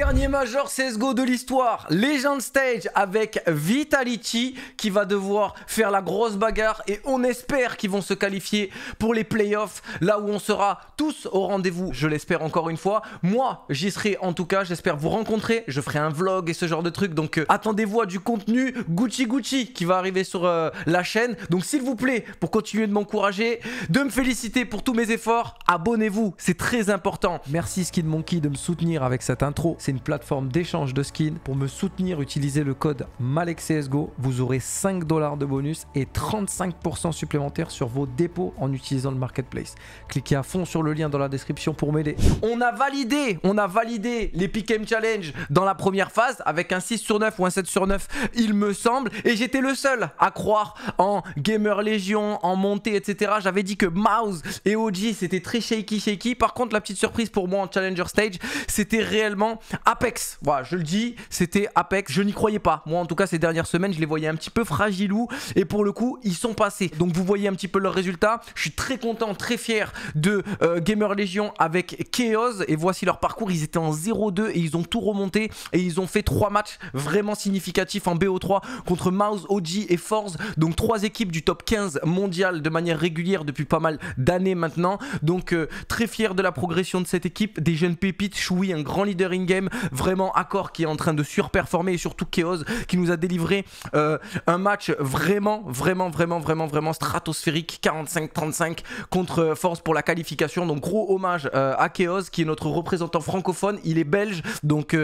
Dernier major CSGO de l'histoire, Legend Stage avec Vitality qui va devoir faire la grosse bagarre et on espère qu'ils vont se qualifier pour les playoffs, là où on sera tous au rendez-vous, je l'espère encore une fois. Moi, j'y serai en tout cas, j'espère vous rencontrer, je ferai un vlog et ce genre de trucs donc euh, attendez-vous à du contenu Gucci Gucci qui va arriver sur euh, la chaîne. Donc s'il vous plaît, pour continuer de m'encourager, de me féliciter pour tous mes efforts, abonnez-vous, c'est très important. Merci Skid Monkey de me soutenir avec cette intro, une plateforme d'échange de skins. Pour me soutenir, utilisez le code MALEXCSGO. Vous aurez 5 dollars de bonus et 35% supplémentaires sur vos dépôts en utilisant le marketplace. Cliquez à fond sur le lien dans la description pour m'aider. On a validé, on a validé les Pick Challenge dans la première phase avec un 6 sur 9 ou un 7 sur 9, il me semble. Et j'étais le seul à croire en Gamer Légion, en montée, etc. J'avais dit que Mouse et OG, c'était très shaky shaky. Par contre, la petite surprise pour moi en Challenger Stage, c'était réellement Apex, voilà, je le dis, c'était Apex. Je n'y croyais pas. Moi, en tout cas, ces dernières semaines, je les voyais un petit peu fragilou. Et pour le coup, ils sont passés. Donc, vous voyez un petit peu leurs résultats. Je suis très content, très fier de euh, Gamer Legion avec Chaos. Et voici leur parcours. Ils étaient en 0-2 et ils ont tout remonté. Et ils ont fait 3 matchs vraiment significatifs en BO3 contre Mouse, OG et Force. Donc, 3 équipes du top 15 mondial de manière régulière depuis pas mal d'années maintenant. Donc, euh, très fier de la progression de cette équipe. Des jeunes pépites. Choui, un grand leader in-game. Vraiment, Accor qui est en train de surperformer et surtout Chaos qui nous a délivré euh, un match vraiment, vraiment, vraiment, vraiment, vraiment stratosphérique 45-35 contre euh, Force pour la qualification. Donc, gros hommage euh, à Chaos qui est notre représentant francophone. Il est belge, donc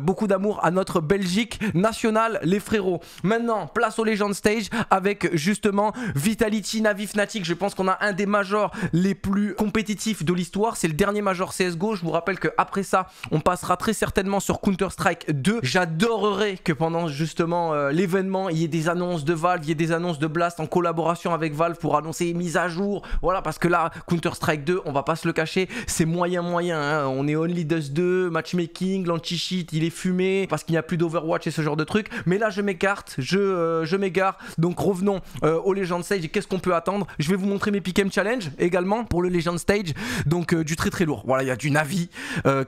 beaucoup d'amour à notre Belgique nationale, les frérots. Maintenant, place aux Legend Stage avec justement Vitality, Navi, Fnatic. Je pense qu'on a un des majors les plus compétitifs de l'histoire. C'est le dernier major CSGO. Je vous rappelle qu'après ça, on passera très certainement sur Counter-Strike 2. J'adorerais que pendant justement euh, l'événement, il y ait des annonces de Valve, il y ait des annonces de Blast en collaboration avec Valve pour annoncer les mises à jour. Voilà, parce que là, Counter-Strike 2, on va pas se le cacher, c'est moyen moyen. Hein. On est Only Dust 2, matchmaking, l'anti-cheat, il est fumé parce qu'il n'y a plus d'Overwatch et ce genre de truc. Mais là, je m'écarte, je, euh, m'égare. Donc revenons euh, au Legend Stage et qu'est-ce qu'on peut attendre. Je vais vous montrer mes pick challenge également pour le Legend Stage. Donc du très très lourd. Voilà, il y a du Navi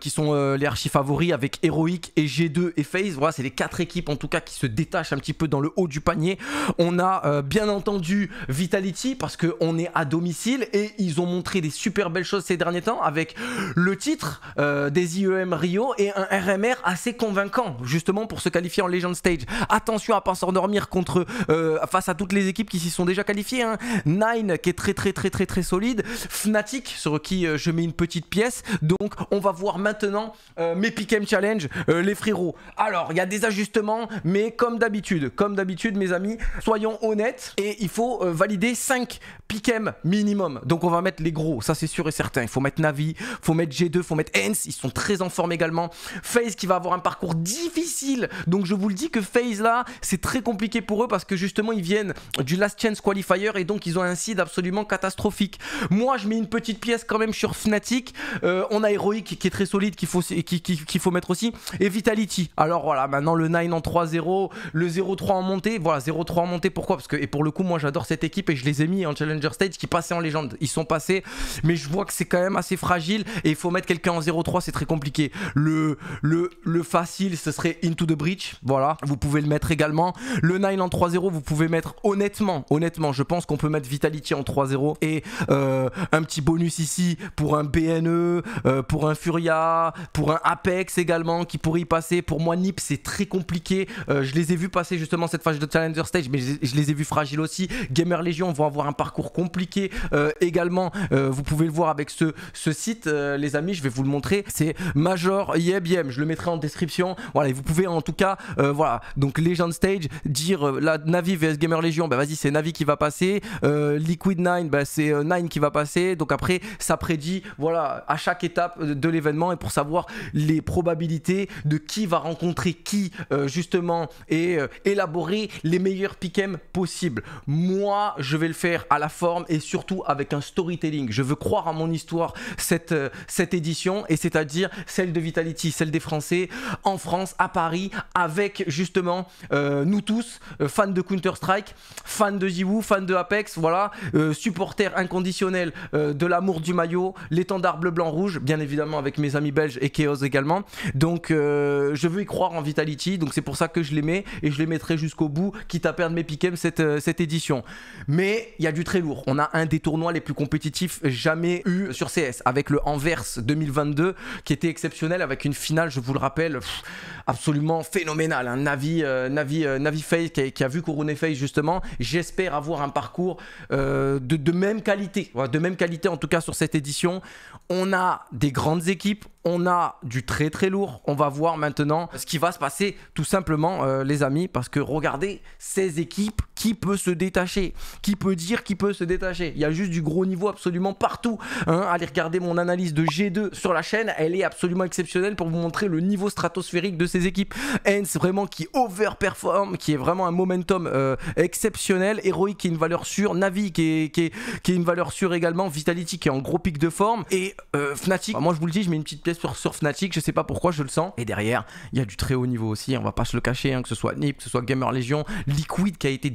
qui sont les archives. favoris avec Heroic et G2 et FaZe. Voilà, c'est les quatre équipes en tout cas qui se détachent un petit peu dans le haut du panier. On a euh, bien entendu Vitality parce qu'on est à domicile et ils ont montré des super belles choses ces derniers temps avec le titre euh, des IEM Rio et un RMR assez convaincant justement pour se qualifier en Legend Stage. Attention à pas s'endormir contre euh, face à toutes les équipes qui s'y sont déjà qualifiées. Hein. Nine qui est très très très très très solide. Fnatic sur qui je mets une petite pièce. Donc on va voir maintenant mes piquets. Challenge, euh, les frérots. Alors, il y a des ajustements, mais comme d'habitude, comme d'habitude, mes amis, soyons honnêtes et il faut euh, valider 5 pickem minimum. Donc, on va mettre les gros, ça c'est sûr et certain. Il faut mettre Navi, faut mettre G2, faut mettre hans ils sont très en forme également. FaZe qui va avoir un parcours difficile. Donc, je vous le dis que FaZe là, c'est très compliqué pour eux parce que justement, ils viennent du Last Chance Qualifier et donc ils ont un seed absolument catastrophique. Moi, je mets une petite pièce quand même sur Fnatic. on a Heroic qui est très solide, qu'il faut, qui, qui, qui il faut mettre aussi. Et Vitality. Alors voilà, maintenant le 9 en 3-0, le 0-3 en montée. Voilà, 0-3 en montée, pourquoi Parce que, et pour le coup, moi j'adore cette équipe et je les ai mis en Challenger Stage qui passaient en légende. Ils sont passés, mais je vois que c'est quand même assez fragile et il faut mettre quelqu'un en 0-3, c'est très compliqué. Le, le, le facile, ce serait Into the Breach. Voilà, vous pouvez le mettre également. Le 9 en 3-0, vous pouvez mettre honnêtement, honnêtement, je pense qu'on peut mettre Vitality en 3-0 et euh, un petit bonus ici pour un BNE, euh, pour un Furia, pour un Apex également qui pourrait y passer. Pour moi, Nip, c'est très compliqué. Euh, je les ai vus passer justement cette phase de Challenger Stage, mais je, les ai vus fragiles aussi. Gamer Légion vont avoir un parcours compliqué euh, également. Euh, vous pouvez le voir avec ce, ce site, les amis. Je vais vous le montrer. C'est Major Yeb Yeb. Je le mettrai en description. Voilà, et vous pouvez en tout cas, voilà. Donc Legend Stage, dire la Navi vs Gamer Légion bah vas-y, c'est Navi qui va passer. Liquid 9, bah, c'est 9 qui va passer. Donc après, ça prédit, voilà, à chaque étape de l'événement et pour savoir les de qui va rencontrer qui euh, justement et euh, élaborer les meilleurs pick'em possibles. Moi, je vais le faire à la forme et surtout avec un storytelling. Je veux croire à mon histoire cette, euh, cette édition et c'est-à-dire celle de Vitality, celle des Français en France, à Paris, avec justement nous tous, fans de Counter-Strike, fans de ZywOo fans de Apex, voilà, supporters inconditionnels de l'amour du maillot, l'étendard bleu-blanc-rouge, bien évidemment avec mes amis belges et Chaos également. Donc euh, je veux y croire en Vitality, donc c'est pour ça que je les mets et je les mettrai jusqu'au bout, quitte à perdre mes piquets cette, euh, cette édition. Mais il y a du très lourd. On a un des tournois les plus compétitifs jamais eu sur CS, avec le Anvers 2022 qui était exceptionnel, avec une finale, je vous le rappelle, absolument phénoménale. Un hein. Navi, euh, qui, a, vu couronner Face justement. J'espère avoir un parcours de même qualité, de même qualité en tout cas sur cette édition. On a des grandes équipes, on a du très très lourd. On va voir maintenant ce qui va se passer tout simplement euh, les amis parce que regardez ces équipes qui peut se détacher, qui peut dire qui peut se détacher. Il y a juste du gros niveau absolument partout. Hein. allez regarder mon analyse de G2 sur la chaîne, elle est absolument exceptionnelle pour vous montrer le niveau stratosphérique de ces équipes. Hens vraiment qui overperforme, qui est vraiment un momentum euh, exceptionnel, héroïque, qui est une valeur sûre, Navi qui est, qui, une valeur sûre également, Vitality qui est en gros pic de forme et euh, Fnatic. moi je vous le dis, je mets une petite pièce sur, Fnatic, je ne sais pas pourquoi je le sens. Et derrière, il y a du très haut niveau aussi, on ne va pas se le cacher, hein, que ce soit Nip, que ce soit Gamer Legion, Liquid qui a été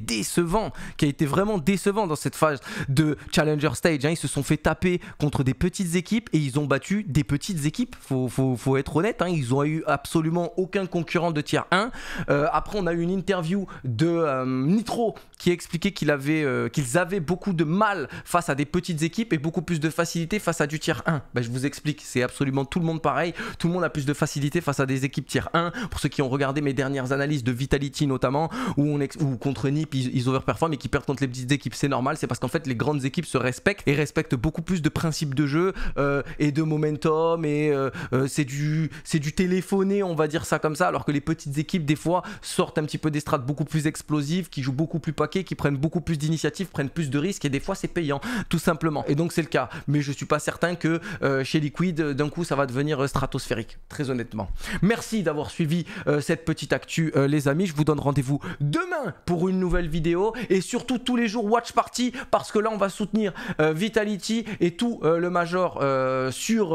qui a été vraiment décevant dans cette phase de Challenger Stage. Hein. Ils se sont fait taper contre des petites équipes et ils ont battu des petites équipes, faut, faut, être honnête. Hein. Ils ont eu absolument aucun concurrent de tier 1. Euh, après, on a eu une interview de euh, Nitro qui expliquait qu'il avait, euh, qu'ils avaient beaucoup de mal face à des petites équipes et beaucoup plus de facilité face à du tier 1. Bah, je vous explique, c'est absolument tout le monde pareil. Tout le monde a plus de facilité face à des équipes tier 1. Pour ceux qui ont regardé mes dernières analyses de Vitality notamment, où, on où contre Nip, ils ils, overperforment et qui perdent contre les petites équipes. C'est normal, c'est parce qu'en fait les grandes équipes se respectent et respectent beaucoup plus de principes de jeu euh, et de momentum et euh, euh, c'est du c'est du téléphoné, on va dire ça comme ça, alors que les petites équipes des fois sortent un petit peu des strates beaucoup plus explosives, qui jouent beaucoup plus paquet, qui prennent beaucoup plus d'initiatives, prennent plus de risques et des fois c'est payant tout simplement. Et donc c'est le cas, mais je suis pas certain que chez Liquid d'un coup ça va devenir stratosphérique, très honnêtement. Merci d'avoir suivi cette petite actu les amis, je vous donne rendez-vous demain pour une nouvelle vidéo vidéo et surtout tous les jours watch party parce que là on va soutenir euh, Vitality et tout euh, le major euh, sur,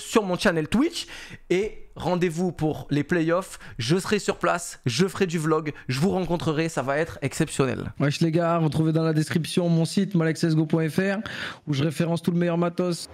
sur mon channel Twitch et rendez-vous pour les playoffs. Je serai sur place, je ferai du vlog, je vous rencontrerai, ça va être exceptionnel. Wesh les gars, retrouvez dans la description mon site malexesgo.fr où je référence tout le meilleur matos.